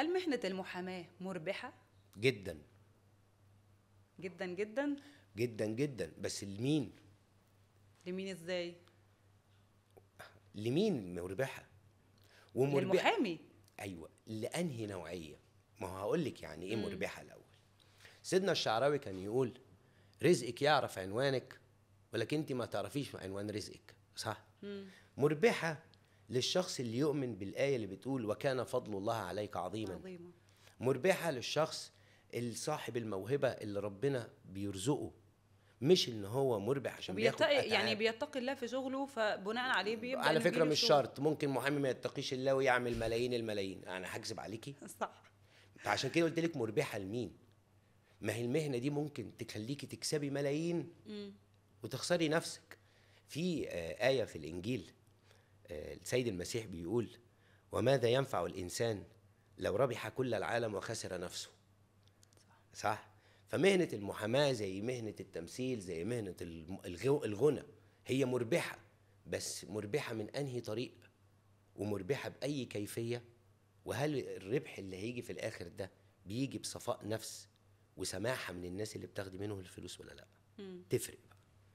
هل مهنة المحاماة مربحة؟ جدا جدا جدا جدا جدا بس لمين؟ لمين ازاي؟ لمين مربحة؟ ومربحة للمحامي ايوه لانهي نوعية؟ ما هو هقول لك يعني ايه مربحة الاول سيدنا الشعراوي كان يقول رزقك يعرف عنوانك ولكن انت ما تعرفيش عنوان رزقك صح؟ مم. مربحة للشخص اللي يؤمن بالآية اللي بتقول وكان فضل الله عليك عظيما عظيمة. مربحة للشخص صاحب الموهبة اللي ربنا بيرزقه مش ان هو مربح عشان بياخد يعني بيتقي الله في شغله فبناء عليه بيبقى على فكره مش شرط ممكن محامي ما يتقيش الله ويعمل ملايين الملايين انا هكذب عليكي صح فعشان كده قلت لك مربحه لمين ما هي المهنه دي ممكن تخليكي تكسبي ملايين م. وتخسري نفسك في آه، آية في الإنجيل السيد المسيح بيقول وماذا ينفع الانسان لو ربح كل العالم وخسر نفسه صح, فمهنه المحاماه زي مهنه التمثيل زي مهنه الغنى هي مربحه بس مربحه من انهي طريق ومربحه باي كيفيه وهل الربح اللي هيجي في الاخر ده بيجي بصفاء نفس وسماحه من الناس اللي بتاخدي منهم الفلوس ولا لا تفرق بقى